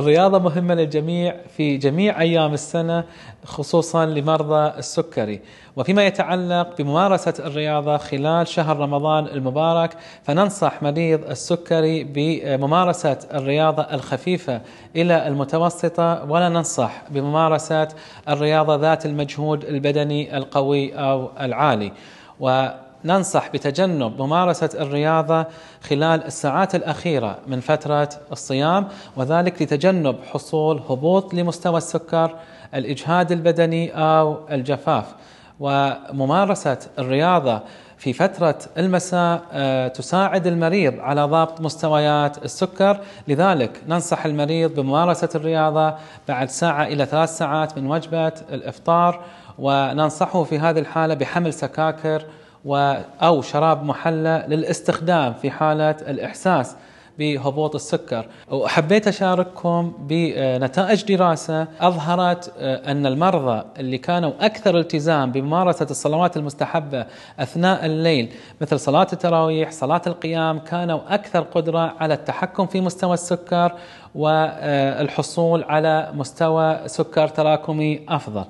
الرياضة مهمة للجميع في جميع أيام السنة خصوصا لمرضى السكري وفيما يتعلق بممارسة الرياضة خلال شهر رمضان المبارك فننصح مريض السكري بممارسة الرياضة الخفيفة إلى المتوسطة ولا ننصح بممارسة الرياضة ذات المجهود البدني القوي أو العالي و ننصح بتجنب ممارسة الرياضة خلال الساعات الأخيرة من فترة الصيام وذلك لتجنب حصول هبوط لمستوى السكر الإجهاد البدني أو الجفاف وممارسة الرياضة في فترة المساء آه، تساعد المريض على ضبط مستويات السكر لذلك ننصح المريض بممارسة الرياضة بعد ساعة إلى ثلاث ساعات من وجبة الإفطار وننصحه في هذه الحالة بحمل سكاكر أو شراب محلى للاستخدام في حالة الإحساس بهبوط السكر وحبيت أشارككم بنتائج دراسة أظهرت آه، أن المرضى اللي كانوا أكثر التزام بممارسة الصلوات المستحبة أثناء الليل مثل صلاة التراويح صلاة القيام كانوا أكثر قدرة على التحكم في مستوى السكر والحصول آه، على مستوى سكر تراكمي أفضل